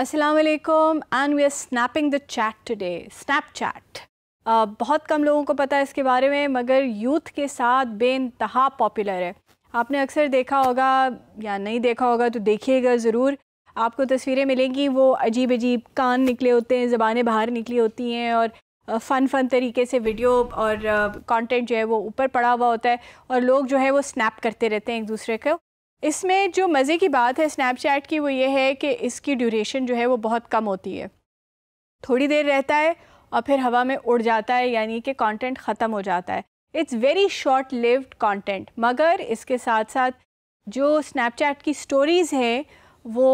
अस्सलाम वालेकुम and we are snapping the chat today Snapchat बहुत कम लोगों को पता है इसके बारे में मगर यूथ के साथ बेानतहा पॉपुलर है आपने अक्सर देखा होगा या नहीं देखा होगा तो देखिएगा ज़रूर आपको तस्वीरें मिलेंगी वो अजीब अजीब कान निकले होते हैं ज़बानें बाहर निकली होती हैं और फ़न फ़न तरीके से वीडियो और कंटेंट जो है वो ऊपर पड़ा हुआ होता है और लोग जो है वो स्नैप करते रहते हैं एक दूसरे को इसमें जो मज़े की बात है स्नैपचैट की वो ये है कि इसकी ड्यूरेशन जो है वो बहुत कम होती है थोड़ी देर रहता है और फिर हवा में उड़ जाता है यानी कि कंटेंट ख़त्म हो जाता है it's very short lived content मगर इसके साथ साथ जो स्नैपचैट की स्टोरीज़ हैं वो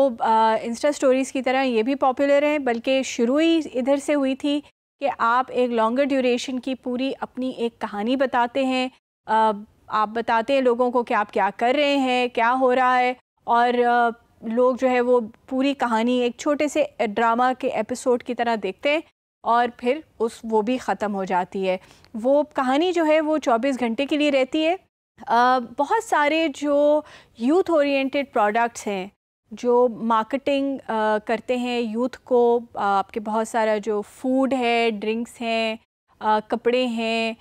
इंस्टा स्टोरीज़ की तरह ये भी पॉपुलर हैं बल्कि शुरू ही इधर से हुई थी कि आप एक लॉन्गर ड्यूरेशन की पूरी अपनी एक कहानी बताते हैं आप बताते हैं लोगों को कि आप क्या कर रहे हैं क्या हो रहा है और लोग जो है वो पूरी कहानी एक छोटे से ड्रामा के एपिसोड की तरह देखते हैं और फिर उस वो भी ख़त्म हो जाती है वो कहानी जो है वो 24 घंटे के लिए रहती है आ, बहुत सारे जो यूथ ओरिएंटेड प्रोडक्ट्स हैं जो मार्केटिंग करते हैं यूथ को आ, आपके बहुत सारा जो फूड है ड्रिंक्स हैं कपड़े हैं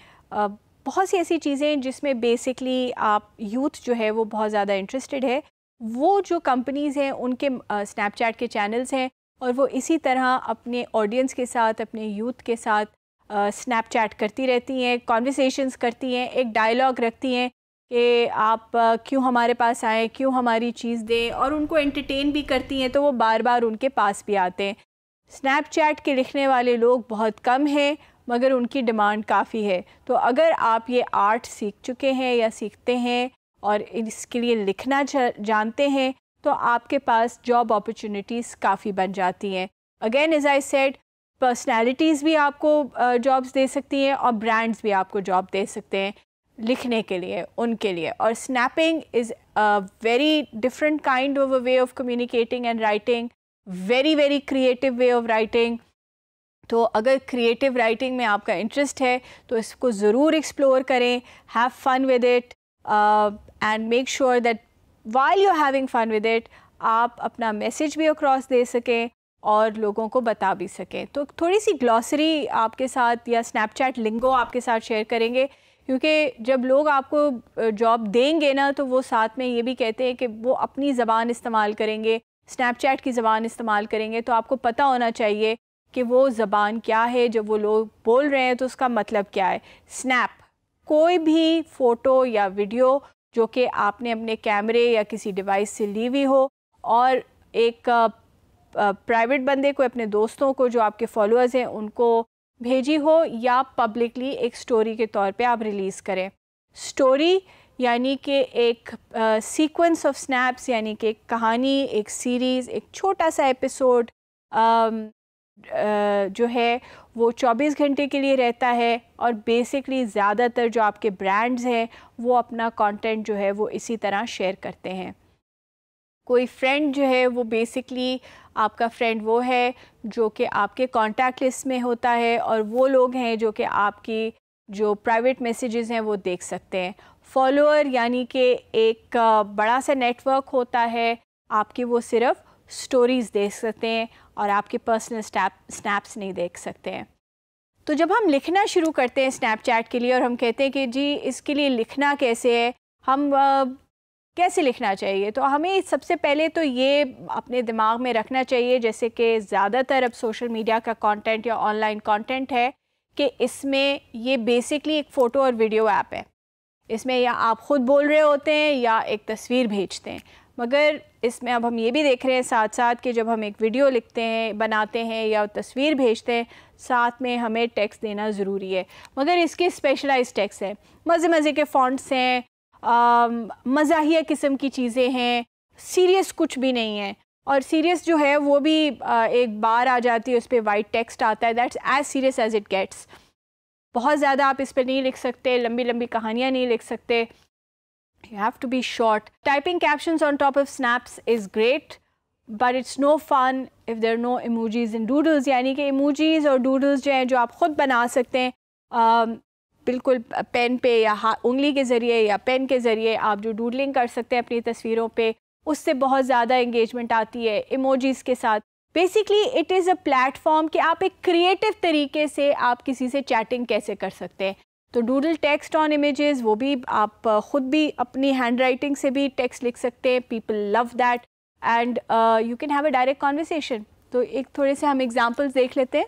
बहुत सी ऐसी चीज़ें जिसमें बेसिकली आप यूथ जो है वो बहुत ज़्यादा इंटरेस्टेड है वो जो कंपनीज़ हैं उनके स्नैपचैट के चैनल्स हैं और वो इसी तरह अपने ऑडियंस के साथ अपने यूथ के साथ स्नैपचैट करती रहती हैं कॉन्वर्सेशंस करती हैं एक डायलॉग रखती हैं कि आप क्यों हमारे पास आएँ क्यों हमारी चीज़ दें और उनको एंटरटेन भी करती हैं तो वो बार बार उनके पास भी आते हैं स्नैपचैट के लिखने वाले लोग बहुत कम हैं मगर उनकी डिमांड काफ़ी है तो अगर आप ये आर्ट सीख चुके हैं या सीखते हैं और इसके लिए लिखना जानते हैं तो आपके पास जॉब अपॉर्चुनिटीज़ काफ़ी बन जाती हैं again as I said personalities भी आपको जॉब्स दे सकती हैं और ब्रांड्स भी आपको जॉब दे सकते हैं लिखने के लिए उनके लिए और snapping is a very different kind of a way of communicating and writing very very creative way of writing तो अगर क्रिएटिव राइटिंग में आपका इंटरेस्ट है तो इसको ज़रूर एक्सप्लोर करें have fun with it and make sure that while you having fun with it आप अपना मैसेज भी अक्रॉस दे सकें और लोगों को बता भी सकें तो थोड़ी सी ग्लॉसरी आपके साथ या स्नैपचैट लिंगो आपके साथ शेयर करेंगे क्योंकि जब लोग आपको जॉब देंगे ना तो वो साथ में ये भी कहते हैं कि वो अपनी ज़बान इस्तेमाल करेंगे स्नैपचैट की ज़बान इस्तेमाल करेंगे तो आपको पता होना चाहिए कि वो ज़बान क्या है जब वो लोग बोल रहे हैं तो उसका मतलब क्या है स्नैप कोई भी फ़ोटो या वीडियो जो कि आपने अपने कैमरे या किसी डिवाइस से ली हुई हो और एक प्राइवेट बंदे को अपने दोस्तों को जो आपके फॉलोअर्स हैं उनको भेजी हो या पब्लिकली एक स्टोरी के तौर पे आप रिलीज़ करें स्टोरी यानी कि एक सीक्वेंस ऑफ स्नैप्स यानी कि एक कहानी एक सीरीज़ एक छोटा सा एपिसोड जो है वो 24 घंटे के लिए रहता है और बेसिकली ज़्यादातर जो आपके ब्रांड्स हैं वो अपना कंटेंट जो है वो इसी तरह शेयर करते हैं कोई फ्रेंड जो है वो बेसिकली आपका फ्रेंड वो है जो कि आपके कॉन्टैक्ट लिस्ट में होता है और वो लोग हैं जो कि आपकी जो प्राइवेट मैसेजेस हैं वो देख सकते हैं फॉलोअर यानी कि एक बड़ा सा नेटवर्क होता है आपकी वो सिर्फ स्टोरीज़ देख सकते हैं और आपके पर्सनल स्टैप स्नैप्स नहीं देख सकते हैं तो जब हम लिखना शुरू करते हैं स्नैपचैट के लिए और हम कहते हैं कि जी इसके लिए लिखना कैसे है हम आ, कैसे लिखना चाहिए तो हमें सबसे पहले तो ये अपने दिमाग में रखना चाहिए जैसे कि ज़्यादातर अब सोशल मीडिया का कंटेंट या ऑनलाइन कंटेंट है कि इसमें ये बेसिकली एक फ़ोटो और वीडियो ऐप है इसमें या आप ख़ुद बोल रहे होते हैं या एक तस्वीर भेजते हैं मगर इसमें अब हम ये भी देख रहे हैं साथ साथ कि जब हम एक वीडियो लिखते हैं बनाते हैं या तस्वीर भेजते हैं साथ में हमें टैक्स देना ज़रूरी है मगर इसके स्पेशलाइज टैक्स हैं मज़े मज़े के फॉन्ट्स हैं मज़ाहिया किस्म की चीज़ें हैं सीरियस कुछ भी नहीं है और सीरियस जो है वो भी एक बार आ जाती है उस पर वाइट टेक्स्ट आता है that's as serious as it gets बहुत ज़्यादा आप इस पर नहीं लिख सकते लंबी लंबी कहानियाँ नहीं लिख सकते You have to be short. Typing captions on top of snaps is great, but it's no fun if there no emojis in doodles यानी कि इमोजीज़ और डूडल्स जो हैं जो आप ख़ुद बना सकते हैं आ, बिल्कुल पेन पे या उंगली के ज़रिए या पेन के ज़रिए आप जो डूडलिंग कर सकते हैं अपनी तस्वीरों पे उससे बहुत ज़्यादा इंगेजमेंट आती है इमोजीज़ के साथ basically it is a platform कि आप एक क्रिएटिव तरीके से आप किसी से चैटिंग कैसे कर सकते हैं तो डूडल टेक्स्ट ऑन इमेजेस वो भी आप uh, ख़ुद भी अपनी हैंड राइटिंग से भी टेक्स्ट लिख सकते हैं people love that and you can have a direct conversation तो एक थोड़े से हम एग्ज़ाम्पल्स देख लेते हैं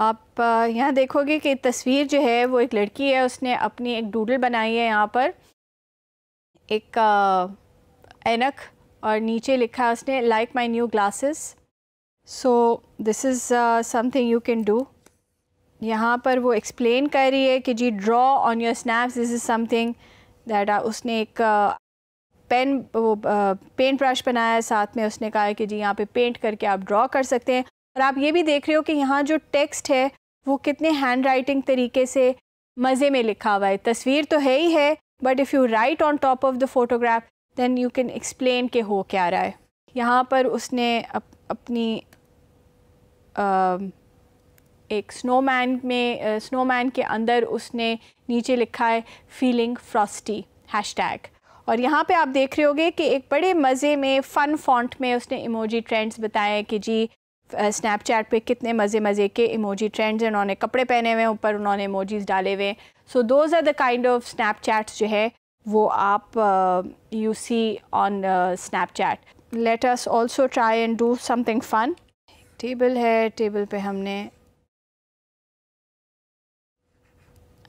आप uh, यहाँ देखोगे कि तस्वीर जो है वो एक लड़की है उसने अपनी एक डूडल बनाई है यहाँ पर एक एनक uh, और नीचे लिखा है उसने like my new glasses so this is something you can do यहाँ पर वो एक्सप्लेन कर रही है कि जी draw on your snaps this is something that उसने एक पेन uh, वो पेंट uh, ब्रश बनाया साथ में उसने कहा कि जी यहाँ पे पेंट करके आप ड्रॉ कर सकते हैं और आप ये भी देख रहे हो कि यहाँ जो टेक्स्ट है वो कितने हैंड राइटिंग तरीके से मज़े में लिखा हुआ है तस्वीर तो है ही है but if you write on top of the photograph then you can explain के हो क्या रहा है यहाँ पर उसने अप, अपनी आ, uh, एक स्नोमैन में स्नोमैन के अंदर उसने नीचे लिखा है फीलिंग फ्रॉस्टी हैश और यहाँ पे आप देख रहे होगे कि एक बड़े मज़े में फ़न फॉन्ट में उसने इमोजी ट्रेंड्स बताए कि जी स्नैपचैट पे कितने मज़े मज़े के इमोजी ट्रेंड्स हैं उन्होंने कपड़े पहने हुए ऊपर उन्होंने इमोजीज डाले हुए so those are the kind of Snapchats जो है वो आप you see on Snapchat let us also try and do something fun table है टेबल पे हमने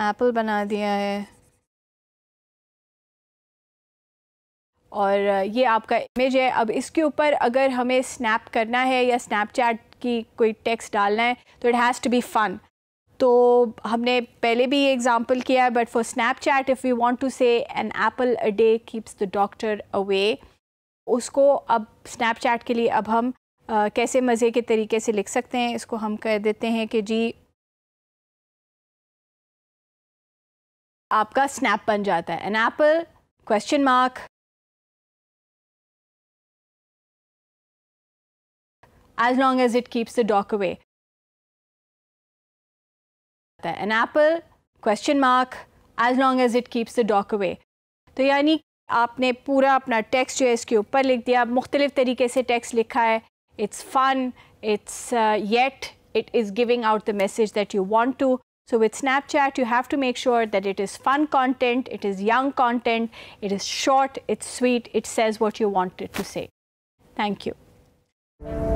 एप्पल बना दिया है और ये आपका इमेज है अब इसके ऊपर अगर हमें स्नैप करना है या स्नैपचैट की कोई टेक्स्ट डालना है तो it has to be fun तो हमने पहले भी ये एग्ज़ाम्पल किया है but for Snapchat if you want to say an apple a day keeps the doctor away उसको अब स्नैपचैट के लिए अब हम आ, कैसे मज़े के तरीके से लिख सकते हैं इसको हम कह देते हैं कि जी आपका स्नैप बन जाता है an apple question mark as long as it keeps the doc away. An apple question mark as long as it keeps the doc away. तो यानी आपने पूरा अपना टेक्स्ट जो है इसके ऊपर लिख दिया मुख्तलिफ़ तरीके से टेक्स्ट लिखा है it's fun it's yet it is giving out the message that you want to So with Snapchat, you have to make sure that it is fun content, it is young content, it is short, it's sweet, it says what you want it to say. Thank you.